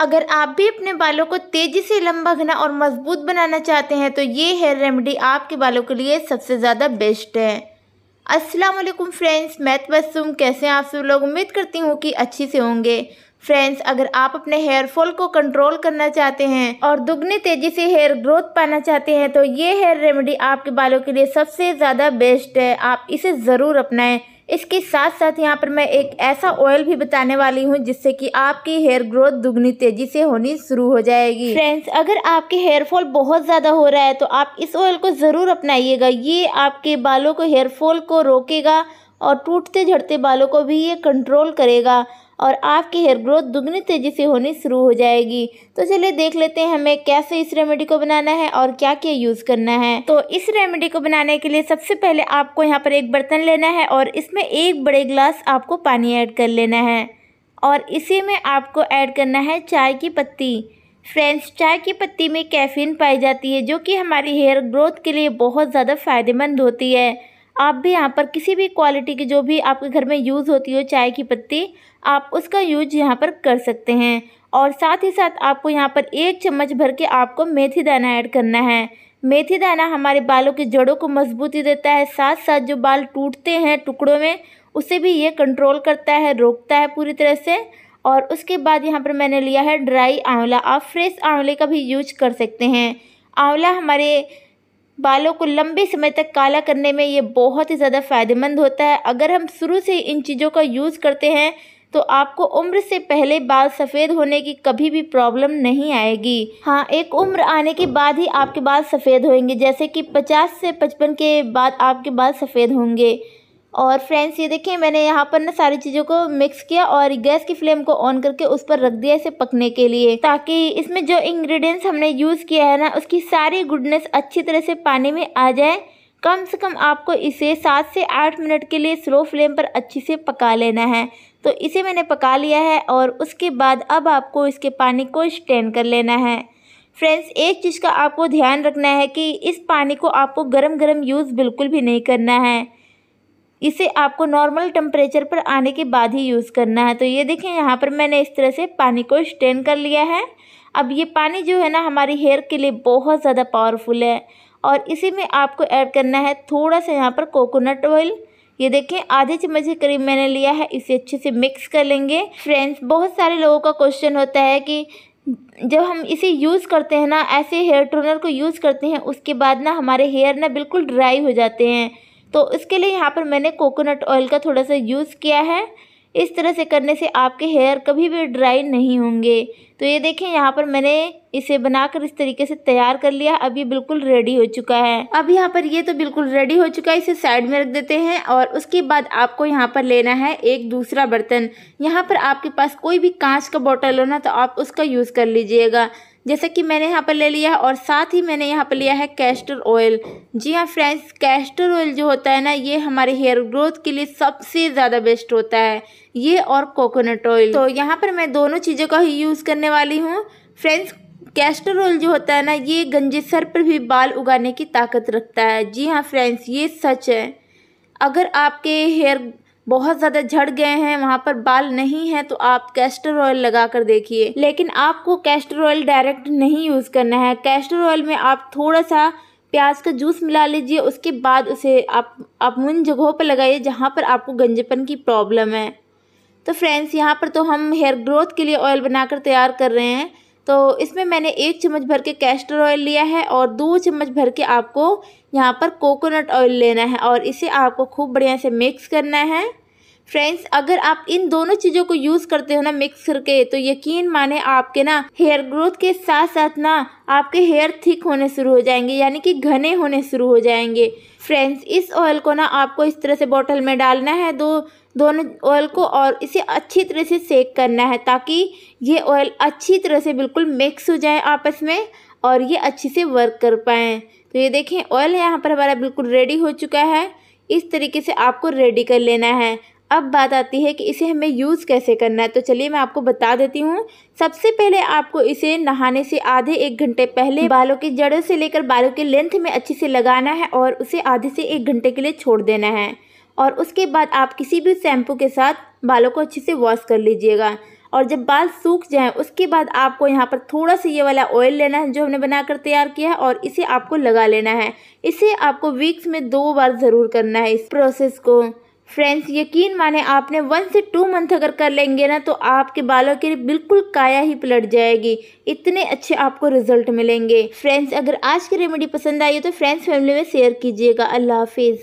अगर आप भी अपने बालों को तेज़ी से लंबा घना और मजबूत बनाना चाहते हैं तो ये हेयर रेमेडी आपके बालों के लिए सबसे ज़्यादा बेस्ट है अस्सलाम वालेकुम फ्रेंड्स मैं तबस्सुम कैसे हैं आप सब लोग उम्मीद करती हूँ कि अच्छी से होंगे फ्रेंड्स अगर आप अपने हेयर फॉल को कंट्रोल करना चाहते हैं और दुगनी तेज़ी से हेयर ग्रोथ पाना चाहते हैं तो ये हेयर रेमेडी आपके बालों के लिए सबसे ज़्यादा बेस्ट है आप इसे ज़रूर अपनाएं इसके साथ साथ यहाँ पर मैं एक ऐसा ऑयल भी बताने वाली हूँ जिससे कि आपकी हेयर ग्रोथ दुगनी तेजी से होनी शुरू हो जाएगी फ्रेंड्स अगर आपके हेयरफॉल बहुत ज़्यादा हो रहा है तो आप इस ऑयल को ज़रूर अपनाइएगा ये आपके बालों को हेयरफॉल को रोकेगा और टूटते झड़ते बालों को भी ये कंट्रोल करेगा और आपकी हेयर ग्रोथ दुगनी तेज़ी से होनी शुरू हो जाएगी तो चलिए देख लेते हैं हमें कैसे इस रेमेडी को बनाना है और क्या क्या यूज़ करना है तो इस रेमेडी को बनाने के लिए सबसे पहले आपको यहाँ पर एक बर्तन लेना है और इसमें एक बड़े गिलास आपको पानी ऐड कर लेना है और इसी में आपको ऐड करना है चाय की पत्ती फ्रेंड्स चाय की पत्ती में कैफीन पाई जाती है जो कि हमारी हेयर ग्रोथ के लिए बहुत ज़्यादा फ़ायदेमंद होती है आप भी यहाँ पर किसी भी क्वालिटी की जो भी आपके घर में यूज़ होती हो चाय की पत्ती आप उसका यूज यहाँ पर कर सकते हैं और साथ ही साथ आपको यहाँ पर एक चम्मच भर के आपको मेथी दाना ऐड करना है मेथी दाना हमारे बालों की जड़ों को मजबूती देता है साथ साथ जो बाल टूटते हैं टुकड़ों में उसे भी ये कंट्रोल करता है रोकता है पूरी तरह से और उसके बाद यहाँ पर मैंने लिया है ड्राई आंवला आप फ्रेश आंवले का भी यूज कर सकते हैं आंवला हमारे बालों को लंबे समय तक काला करने में ये बहुत ही ज़्यादा फ़ायदेमंद होता है अगर हम शुरू से इन चीज़ों का यूज़ करते हैं तो आपको उम्र से पहले बाल सफ़ेद होने की कभी भी प्रॉब्लम नहीं आएगी हाँ एक उम्र आने के बाद ही आपके बाल सफ़ेद होंगे जैसे कि 50 से 55 के बाद आपके बाल सफ़ेद होंगे और फ्रेंड्स ये देखिए मैंने यहाँ पर ना सारी चीज़ों को मिक्स किया और गैस की फ्लेम को ऑन करके उस पर रख दिया इसे पकने के लिए ताकि इसमें जो इंग्रेडिएंट्स हमने यूज़ किया है ना उसकी सारी गुडनेस अच्छी तरह से पानी में आ जाए कम से कम आपको इसे सात से आठ मिनट के लिए स्लो फ्लेम पर अच्छे से पका लेना है तो इसे मैंने पका लिया है और उसके बाद अब आपको इसके पानी को स्टैंड कर लेना है फ्रेंड्स एक चीज़ का आपको ध्यान रखना है कि इस पानी को आपको गरम गरम यूज़ बिल्कुल भी नहीं करना है इसे आपको नॉर्मल टेम्परेचर पर आने के बाद ही यूज़ करना है तो ये देखें यहाँ पर मैंने इस तरह से पानी को स्टेन कर लिया है अब ये पानी जो है ना हमारी हेयर के लिए बहुत ज़्यादा पावरफुल है और इसी में आपको ऐड करना है थोड़ा सा यहाँ पर कोकोनट ऑयल ये देखें आधे चम्मच के करीब मैंने लिया है इसे अच्छे से मिक्स कर लेंगे फ्रेंड्स बहुत सारे लोगों का क्वेश्चन होता है कि जब हम इसे यूज़ करते हैं ना ऐसे हेयर टोनर को यूज़ करते हैं उसके बाद ना हमारे हेयर ना बिल्कुल ड्राई हो जाते हैं तो इसके लिए यहाँ पर मैंने कोकोनट ऑयल का थोड़ा सा यूज़ किया है इस तरह से करने से आपके हेयर कभी भी ड्राई नहीं होंगे तो ये देखें यहाँ पर मैंने इसे बनाकर इस तरीके से तैयार कर लिया अब ये बिल्कुल रेडी हो चुका है अब यहाँ पर ये तो बिल्कुल रेडी हो चुका है इसे साइड में रख देते हैं और उसके बाद आपको यहाँ पर लेना है एक दूसरा बर्तन यहाँ पर आपके पास कोई भी कांच का बॉटल हो ना तो आप उसका यूज़ कर लीजिएगा जैसे कि मैंने यहाँ पर ले लिया है और साथ ही मैंने यहाँ पर लिया है कैस्टर ऑयल जी हाँ फ्रेंड्स कैस्टर ऑयल जो होता है ना ये हमारे हेयर ग्रोथ के लिए सबसे ज़्यादा बेस्ट होता है ये और कोकोनट ऑयल तो यहाँ पर मैं दोनों चीज़ों का ही यूज़ करने वाली हूँ फ्रेंड्स कैस्टर ऑयल जो होता है ना ये गंजे सर पर भी बाल उगाने की ताकत रखता है जी हाँ फ्रेंड्स ये सच है अगर आपके हेयर बहुत ज़्यादा झड़ गए हैं वहाँ पर बाल नहीं है तो आप कैस्टर ऑयल लगा कर देखिए लेकिन आपको कैस्टर ऑयल डायरेक्ट नहीं यूज़ करना है कैस्टर ऑयल में आप थोड़ा सा प्याज का जूस मिला लीजिए उसके बाद उसे आप आप उन जगहों पर लगाइए जहाँ पर आपको गंजेपन की प्रॉब्लम है तो फ्रेंड्स यहाँ पर तो हम हेयर ग्रोथ के लिए ऑयल बनाकर तैयार कर रहे हैं तो इसमें मैंने एक चम्मच भर के कैस्टर ऑयल लिया है और दो चम्मच भर के आपको यहाँ पर कोकोनट ऑयल लेना है और इसे आपको खूब बढ़िया से मिक्स करना है फ्रेंड्स अगर आप इन दोनों चीज़ों को यूज़ करते हो ना मिक्स करके तो यकीन माने आपके ना हेयर ग्रोथ के साथ साथ ना आपके हेयर थिक होने शुरू हो जाएंगे यानी कि घने होने शुरू हो जाएंगे फ्रेंड्स इस ऑयल को ना आपको इस तरह से बॉटल में डालना है दो दोनों ऑयल को और इसे अच्छी तरह से सेक करना है ताकि ये ऑयल अच्छी तरह से बिल्कुल मिक्स हो जाए आपस में और ये अच्छे से वर्क कर पाएँ तो ये देखें ऑयल यहाँ पर हमारा बिल्कुल रेडी हो चुका है इस तरीके से आपको रेडी कर लेना है अब बात आती है कि इसे हमें यूज़ कैसे करना है तो चलिए मैं आपको बता देती हूँ सबसे पहले आपको इसे नहाने से आधे एक घंटे पहले बालों की जड़ों से लेकर बालों के लेंथ में अच्छे से लगाना है और उसे आधे से एक घंटे के लिए छोड़ देना है और उसके बाद आप किसी भी शैम्पू के साथ बालों को अच्छे से वॉश कर लीजिएगा और जब बाल सूख जाएं उसके बाद आपको यहाँ पर थोड़ा सा ये वाला ऑयल लेना है जो हमने बनाकर तैयार किया है और इसे आपको लगा लेना है इसे आपको वीक्स में दो बार ज़रूर करना है इस प्रोसेस को फ्रेंड्स यकीन माने आपने वन से टू मंथ अगर कर लेंगे ना तो आपके बालों के लिए बिल्कुल काया ही पलट जाएगी इतने अच्छे आपको रिजल्ट मिलेंगे फ्रेंड्स अगर आज की रेमेडी पसंद आई तो फ्रेंड्स फैमिली में शेयर कीजिएगा अल्लाह हाफिज़